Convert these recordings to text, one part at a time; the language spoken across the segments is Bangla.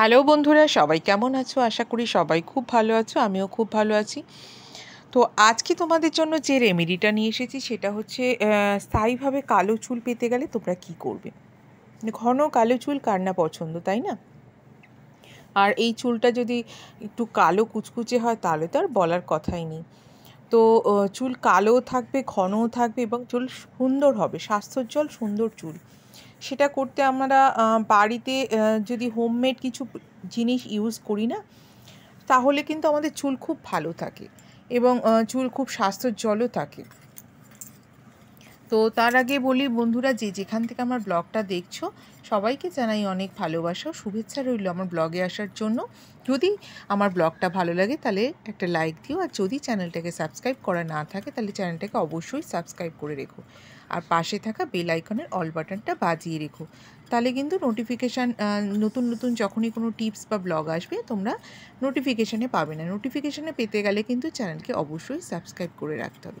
হ্যালো বন্ধুরা সবাই কেমন আছো আশা করি সবাই খুব ভালো আছো আমিও খুব ভালো আছি তো আজকে তোমাদের জন্য যে রেমেডিটা নিয়ে এসেছি সেটা হচ্ছে স্থায়ীভাবে কালো চুল পেতে গেলে তোমরা কি করবে মানে ঘন কালো চুল কার না পছন্দ তাই না আর এই চুলটা যদি একটু কালো কুচকুচে হয় তাহলে তো আর বলার কথাই নেই তো চুল কালো থাকবে ঘনও থাকবে এবং চুল সুন্দর হবে স্বাস্থ্যজ্জ্বল সুন্দর চুল সেটা করতে আমরা বাড়িতে যদি হোমমেড কিছু জিনিস ইউজ করি না তাহলে কিন্তু আমাদের চুল খুব ভালো থাকে এবং চুল খুব স্বাস্থ্যজ্জলও থাকে তো তার আগে বলি বন্ধুরা যে যেখান থেকে আমার ব্লগটা দেখছো সবাইকে জানাই অনেক ভালোবাসা শুভেচ্ছা রইল আমার ব্লগে আসার জন্য যদি আমার ব্লগটা ভালো লাগে তাহলে একটা লাইক দিও আর যদি চ্যানেলটাকে সাবস্ক্রাইব করা না থাকে তাহলে চ্যানেলটাকে অবশ্যই সাবস্ক্রাইব করে রেখো আর পাশে থাকা বেল আইকনের অল বাটনটা বাজিয়ে রেখো তাহলে কিন্তু নোটিফিকেশান নতুন নতুন যখনই কোনো টিপস বা ব্লগ আসবে তোমরা নোটিফিকেশানে পাবে না নোটিফিকেশানে পেতে গেলে কিন্তু চ্যানেলকে অবশ্যই সাবস্ক্রাইব করে রাখতে হবে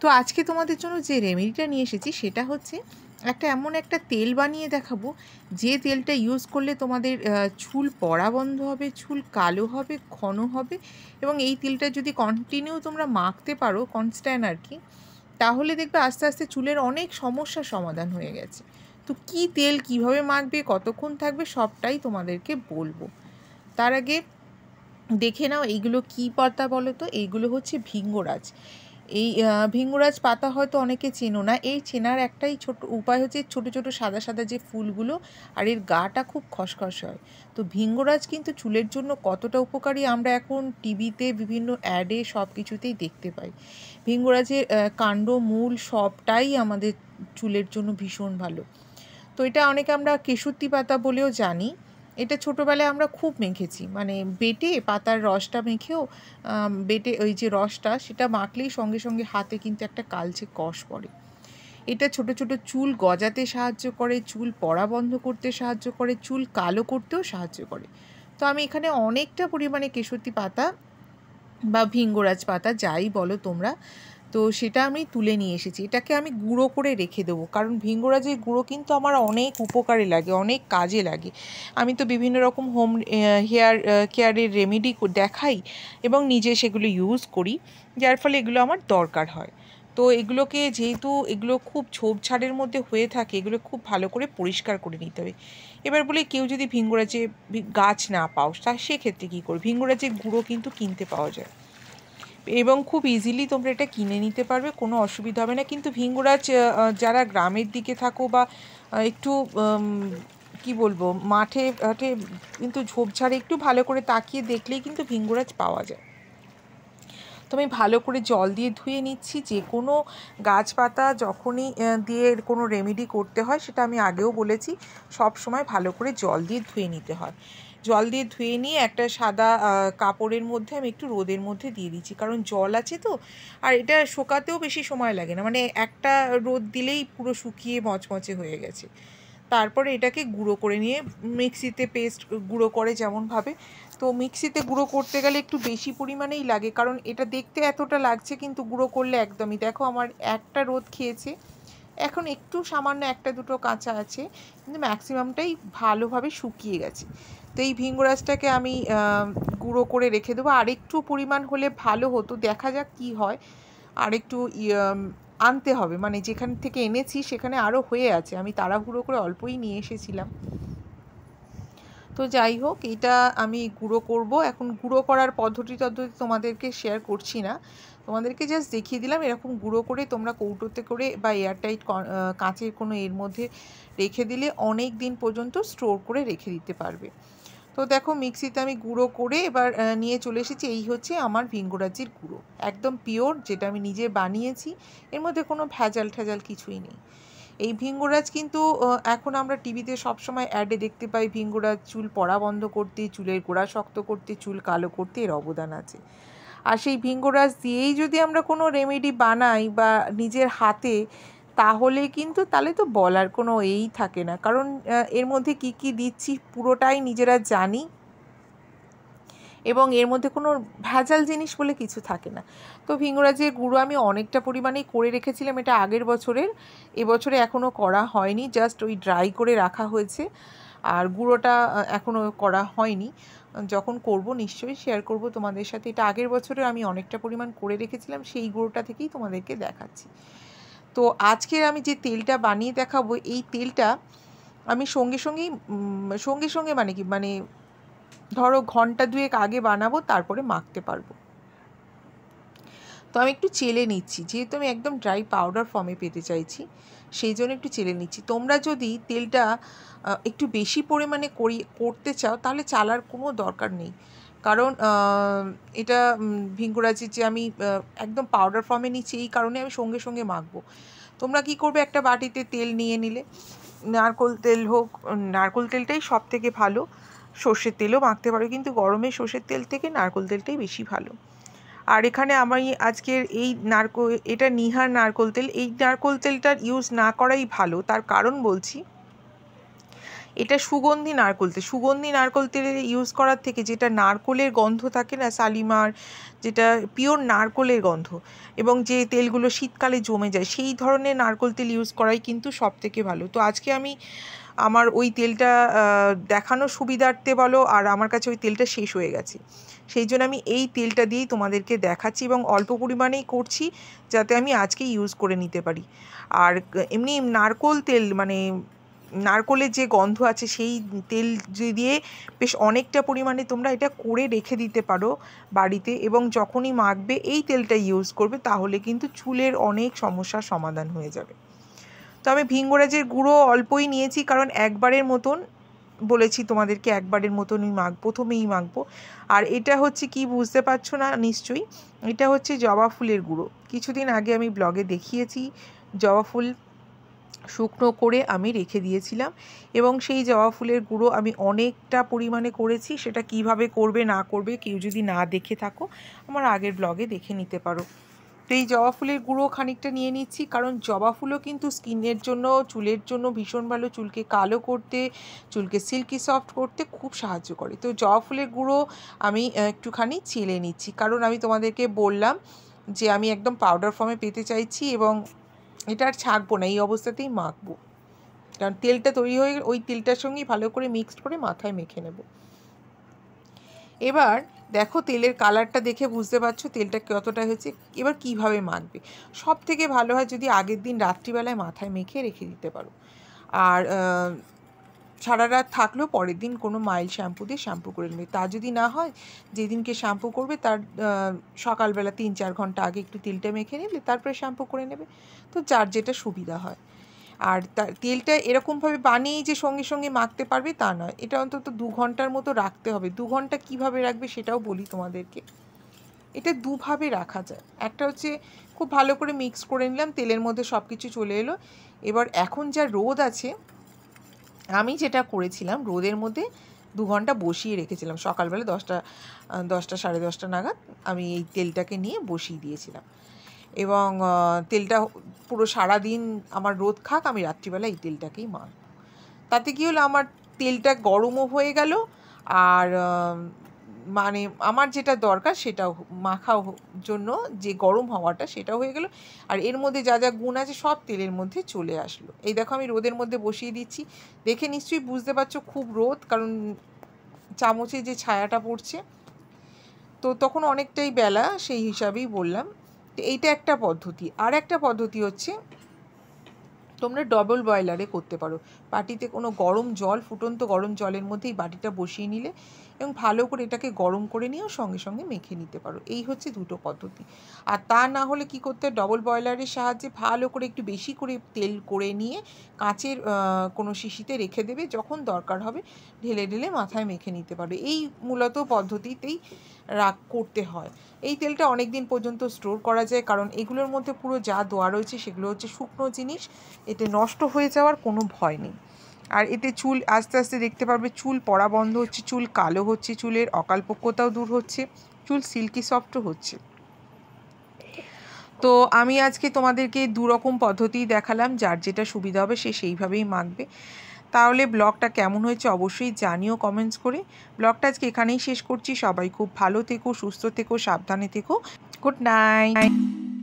তো আজকে তোমাদের জন্য যে রেমেডিটা নিয়ে এসেছি সেটা হচ্ছে একটা এমন একটা তেল বানিয়ে দেখাবো যে তেলটা ইউজ করলে তোমাদের চুল পড়া বন্ধ হবে চুল কালো হবে ঘন হবে এবং এই তেলটা যদি কন্টিনিউ তোমরা মাখতে পারো কনস্ট্যান্ট আর কি তাহলে দেখবে আস্তে আস্তে চুলের অনেক সমস্যার সমাধান হয়ে গেছে তো কি তেল কিভাবে মাখবে কতক্ষণ থাকবে সবটাই তোমাদেরকে বলবো তার আগে দেখে নাও এইগুলো কি পর্দা বলো তো এইগুলো হচ্ছে ভিঙ্গরাজ এই ভিঙ্গুরাজ পাতা হয়তো অনেকে চেনো না এই চেনার একটাই ছোট উপায় হচ্ছে ছোট ছোট সাদা সাদা যে ফুলগুলো আর এর গাটা খুব খসখস হয় তো ভিঙ্গুরাজ কিন্তু চুলের জন্য কতটা উপকারী আমরা এখন টিভিতে বিভিন্ন অ্যাডে সব কিছুতেই দেখতে পাই ভিঙ্গুরাজের কাণ্ড মূল সবটাই আমাদের চুলের জন্য ভীষণ ভালো তো এটা অনেকে আমরা কেশুতি পাতা বলেও জানি এটা ছোটোবেলায় আমরা খুব মেখেছি মানে বেটে পাতার রসটা মেখেও বেটে ওই যে রসটা সেটা মাখলেই সঙ্গে সঙ্গে হাতে কিন্তু একটা কালচে কষ পড়ে এটা ছোট ছোট চুল গজাতে সাহায্য করে চুল পড়া বন্ধ করতে সাহায্য করে চুল কালো করতেও সাহায্য করে তো আমি এখানে অনেকটা পরিমাণে কেশরী পাতা বা ভিঙ্গরাজ পাতা যাই বলো তোমরা তো সেটা আমি তুলে নিয়ে এসেছি এটাকে আমি গুঁড়ো করে রেখে দেবো কারণ ভিঙ্গরাজের গুঁড়ো কিন্তু আমার অনেক উপকারে লাগে অনেক কাজে লাগে আমি তো বিভিন্ন রকম হোম হেয়ার কেয়ারের রেমেডি দেখাই এবং নিজে সেগুলো ইউজ করি যার ফলে এগুলো আমার দরকার হয় তো এগুলোকে যেহেতু এগুলো খুব ঝোপঝাড়ের মধ্যে হয়ে থাকে এগুলো খুব ভালো করে পরিষ্কার করে নিতে হবে এবার বলি কেউ যদি ভিঙ্গরাজে গাছ না পাও তা সেক্ষেত্রে কী করো ভিঙ্গরাজের গুঁড়ো কিন্তু কিনতে পাওয়া যায় এবং খুব ইজিলি তোমরা এটা কিনে নিতে পারবে কোনো অসুবিধা হবে না কিন্তু ভিঙ্গুরাজ যারা গ্রামের দিকে থাকো বা একটু কি বলবো মাঠে ঘাটে কিন্তু ঝোপঝাড়ে একটু ভালো করে তাকিয়ে দেখলেই কিন্তু ভিঙ্গুরাজ পাওয়া যায় তো আমি ভালো করে জল দিয়ে ধুয়ে নিচ্ছি যে কোনো গাছপাতা যখনই দিয়ে কোনো রেমেডি করতে হয় সেটা আমি আগেও বলেছি সব সময় ভালো করে জল দিয়ে ধুয়ে নিতে হয় জল দিয়ে ধুয়ে নিয়ে একটা সাদা কাপড়ের মধ্যে আমি একটু রোদের মধ্যে দিয়ে দিচ্ছি কারণ জল আছে তো আর এটা শোকাতেও বেশি সময় লাগে না মানে একটা রোদ দিলেই পুরো শুকিয়ে মচমচে হয়ে গেছে তারপরে এটাকে গুঁড়ো করে নিয়ে মিক্সিতে পেস্ট গুঁড়ো করে যেমনভাবে তো মিক্সিতে গুঁড়ো করতে গেলে একটু বেশি পরিমাণেই লাগে কারণ এটা দেখতে এতটা লাগছে কিন্তু গুঁড়ো করলে একদমই দেখো আমার একটা রোদ খেয়েছে এখন একটু সামান্য একটা দুটো কাঁচা আছে কিন্তু ম্যাক্সিমামটাই ভালোভাবে শুকিয়ে গেছে তো এই ভিঙ্গরাজটাকে আমি গুঁড়ো করে রেখে দেবো আর একটু পরিমাণ হলে ভালো হতো দেখা যাক কি হয় আর একটু ইয়ে, আনতে হবে মানে যেখান থেকে এনেছি সেখানে আরও হয়ে আছে আমি তাড়াহুড়ো করে অল্পই নিয়ে এসেছিলাম তো যাই হোক এটা আমি গুঁড়ো করব এখন গুঁড়ো করার পদ্ধতি তদ্ধতি তোমাদেরকে শেয়ার করছি না তোমাদেরকে জাস্ট দেখিয়ে দিলাম এরকম গুঁড়ো করে তোমরা কৌটোতে করে বা এয়ারটাইট কাঁচের কোনো এর মধ্যে রেখে দিলে অনেক দিন পর্যন্ত স্টোর করে রেখে দিতে পারবে তো দেখো মিক্সিতে আমি গুঁড়ো করে এবার নিয়ে চলে এসেছি এই হচ্ছে আমার ভিঙ্গরাজির গুঁড়ো একদম পিওর যেটা আমি নিজে বানিয়েছি এর মধ্যে কোনো ভেজাল ঠেজাল কিছুই নেই এই ভিঙ্গরাজ কিন্তু এখন আমরা টিভিতে সবসময় অ্যাডে দেখতে পাই ভিঙ্গরাজ চুল পড়া বন্ধ করতে চুলের গোড়া শক্ত করতে চুল কালো করতে এর অবদান আছে আর সেই ভিঙ্গরাজ দিয়েই যদি আমরা কোনো রেমেডি বানাই বা নিজের হাতে তাহলে কিন্তু তাহলে তো বলার কোনো এই থাকে না কারণ এর মধ্যে কি কি দিচ্ছি পুরোটাই নিজেরা জানি এবং এর মধ্যে কোনো ভেজাল জিনিস বলে কিছু থাকে না তো ভিঙ্গরাজের গুঁড়ো আমি অনেকটা পরিমাণেই করে রেখেছিলাম এটা আগের বছরের এবছরে এখনও করা হয়নি জাস্ট ওই ড্রাই করে রাখা হয়েছে আর গুঁড়োটা এখনও করা হয়নি যখন করব নিশ্চয়ই শেয়ার করব তোমাদের সাথে এটা আগের বছরে আমি অনেকটা পরিমাণ করে রেখেছিলাম সেই গুঁড়োটা থেকেই তোমাদেরকে দেখাচ্ছি তো আজকের আমি যে তেলটা বানিয়ে দেখাবো এই তেলটা আমি সঙ্গে সঙ্গেই সঙ্গে সঙ্গে মানে কি মানে ধরো ঘন্টা দুয়েক আগে বানাবো তারপরে মাখতে পারবো তো আমি একটু চেলে নিচ্ছি যেহেতু আমি একদম ড্রাই পাউডার ফর্মে পেতে চাইছি সেই জন্য একটু চেলে নিচ্ছি তোমরা যদি তেলটা একটু বেশি পরিমাণে করি করতে চাও তাহলে চালার কোনো দরকার নেই কারণ এটা ভিঙ্গুরাজির যে আমি একদম পাউডার ফর্মে নিচ্ছি এই কারণে আমি সঙ্গে সঙ্গে মাখবো তোমরা কি করবে একটা বাটিতে তেল নিয়ে নিলে নারকোল তেল হোক নারকোল তেলটাই সব থেকে ভালো সর্ষের তেলও মাখতে পারো কিন্তু গরমে সর্ষের তেল থেকে নারকোল তেলটাই বেশি ভালো আর এখানে আমি আজকের এই নারকো এটা নিহার নারকোল তেল এই নারকোল তেলটার ইউজ না করাই ভালো তার কারণ বলছি এটা সুগন্ধি নারকোল তেল সুগন্ধি নারকোল তেল ইউজ করার থেকে যেটা নারকোলের গন্ধ থাকে না শালিমার যেটা পিওর নারকোলের গন্ধ এবং যে তেলগুলো শীতকালে জমে যায় সেই ধরনের নারকোল তেল ইউজ করাই কিন্তু সব থেকে ভালো তো আজকে আমি আমার ওই তেলটা দেখানো সুবিধার্থে বলো আর আমার কাছে ওই তেলটা শেষ হয়ে গেছে সেই জন্য আমি এই তেলটা দিয়েই তোমাদেরকে দেখাচ্ছি এবং অল্প পরিমাণেই করছি যাতে আমি আজকে ইউজ করে নিতে পারি আর এমনি নারকোল তেল মানে নারকোলের যে গন্ধ আছে সেই তেল দিয়ে বেশ অনেকটা পরিমাণে তোমরা এটা করে রেখে দিতে পারো বাড়িতে এবং যখনই মাখবে এই তেলটা ইউজ করবে তাহলে কিন্তু চুলের অনেক সমস্যার সমাধান হয়ে যাবে তো আমি ভিঙ্গরাজের গুঁড়ো অল্পই নিয়েছি কারণ একবারের মতন বলেছি তোমাদেরকে একবারের মতনই মাখ প্রথমেই মাখবো আর এটা হচ্ছে কি বুঝতে পারছো না নিশ্চয়ই এটা হচ্ছে জবা ফুলের গুঁড়ো কিছুদিন আগে আমি ব্লগে দেখিয়েছি জবা ফুল শুকনো করে আমি রেখে দিয়েছিলাম এবং সেই জবা ফুলের গুঁড়ো আমি অনেকটা পরিমাণে করেছি সেটা কিভাবে করবে না করবে কেউ যদি না দেখে থাকো আমার আগের ব্লগে দেখে নিতে পারো তো এই জবা ফুলের গুঁড়ো খানিকটা নিয়ে নিচ্ছি কারণ জবা ফুলও কিন্তু স্কিনের জন্য চুলের জন্য ভীষণ ভালো চুলকে কালো করতে চুলকে সিল্কি সফট করতে খুব সাহায্য করে তো জবা ফুলের গুঁড়ো আমি একটুখানি চেলে নিচ্ছি কারণ আমি তোমাদেরকে বললাম যে আমি একদম পাউডার ফর্মে পেতে চাইছি এবং এটা আর ছাঁকবো না এই অবস্থাতেই মাখবো কারণ তেলটা তৈরি হয়ে ওই তেলটার সঙ্গেই ভালো করে মিক্সড করে মাথায় মেখে নেব এবার দেখো তেলের কালারটা দেখে বুঝতে পারছো তেলটা কতটা হয়েছে এবার কিভাবে মাখবে সব থেকে ভালো হয় যদি আগের দিন রাত্রিবেলায় মাথায় মেখে রেখে দিতে পারো আর সারা রাত থাকলেও পরের দিন কোনো মাইল শ্যাম্পু দিয়ে শ্যাম্পু করে নেবে তা যদি না হয় যেদিনকে শ্যাম্পু করবে তার সকালবেলা তিন চার ঘন্টা আগে একটু তেলটা মেখে নিলে তারপরে শ্যাম্পু করে নেবে তো যার যেটা সুবিধা হয় আর তার তেলটা এরকমভাবে বানিয়েই যে সঙ্গে সঙ্গে মাখতে পারবে তা নয় এটা অন্তত দু ঘন্টার মতো রাখতে হবে দু ঘন্টা কিভাবে রাখবে সেটাও বলি তোমাদেরকে এটা দুভাবে রাখা যায় একটা হচ্ছে খুব ভালো করে মিক্স করে নিলাম তেলের মধ্যে সব কিছু চলে এলো এবার এখন যা রোদ আছে আমি যেটা করেছিলাম রোদের মধ্যে দু ঘন্টা বসিয়ে রেখেছিলাম সকালবেলা দশটা দশটা সাড়ে দশটা নাগাদ আমি এই তেলটাকে নিয়ে বসিয়ে দিয়েছিলাম এবং তেলটা পুরো সারা দিন আমার রোদ খাক আমি রাত্রিবেলা এই তেলটাকেই মার তাতে কী হলো আমার তেলটা গরমও হয়ে গেল আর মানে আমার যেটা দরকার সেটা মাখাও জন্য যে গরম হওয়াটা সেটা হয়ে গেল আর এর মধ্যে যা যা গুণ আছে সব তেলের মধ্যে চলে আসলো এই দেখো আমি রোদের মধ্যে বসিয়ে দিচ্ছি দেখে নিশ্চয়ই বুঝতে পারছো খুব রোদ কারণ চামচে যে ছায়াটা পড়ছে তো তখন অনেকটাই বেলা সেই হিসাবেই বললাম তো এইটা একটা পদ্ধতি আর একটা পদ্ধতি হচ্ছে তোমরা ডবল বয়লারে করতে পারো বাটিতে কোনো গরম জল ফুটন্ত গরম জলের মধ্যেই বাটিটা বসিয়ে নিলে এবং ভালো করে এটাকে গরম করে নিয়েও সঙ্গে সঙ্গে মেখে নিতে পারো এই হচ্ছে দুটো পদ্ধতি আর তা না হলে কি করতে ডবল বয়লারের সাহায্যে ভালো করে একটু বেশি করে তেল করে নিয়ে কাঁচের কোনো শিশিতে রেখে দেবে যখন দরকার হবে ঢেলে ঢেলে মাথায় মেখে নিতে পারো এই মূলত পদ্ধতিতেই রাগ করতে হয় এই তেলটা অনেক দিন পর্যন্ত স্টোর করা যায় কারণ এগুলোর মধ্যে পুরো যা দোয়া রয়েছে সেগুলো হচ্ছে শুকনো জিনিস এতে নষ্ট হয়ে যাওয়ার কোনো ভয় নেই আর এতে চুল আস্তে আস্তে দেখতে পারবে চুল পড়া বন্ধ হচ্ছে চুল কালো হচ্ছে চুলের অকালপক্ষতাও দূর হচ্ছে চুল সিল্কি সফটও হচ্ছে তো আমি আজকে তোমাদেরকে দুরকম পদ্ধতি দেখালাম যার যেটা সুবিধা হবে সে সেইভাবেই মাখবে তাহলে ব্লগটা কেমন হয়েছে অবশ্যই জানিও কমেন্টস করে ব্লগটা আজকে এখানেই শেষ করছি সবাই খুব ভালো থেকো সুস্থ থেকো সাবধানে থেকো গুড নাইট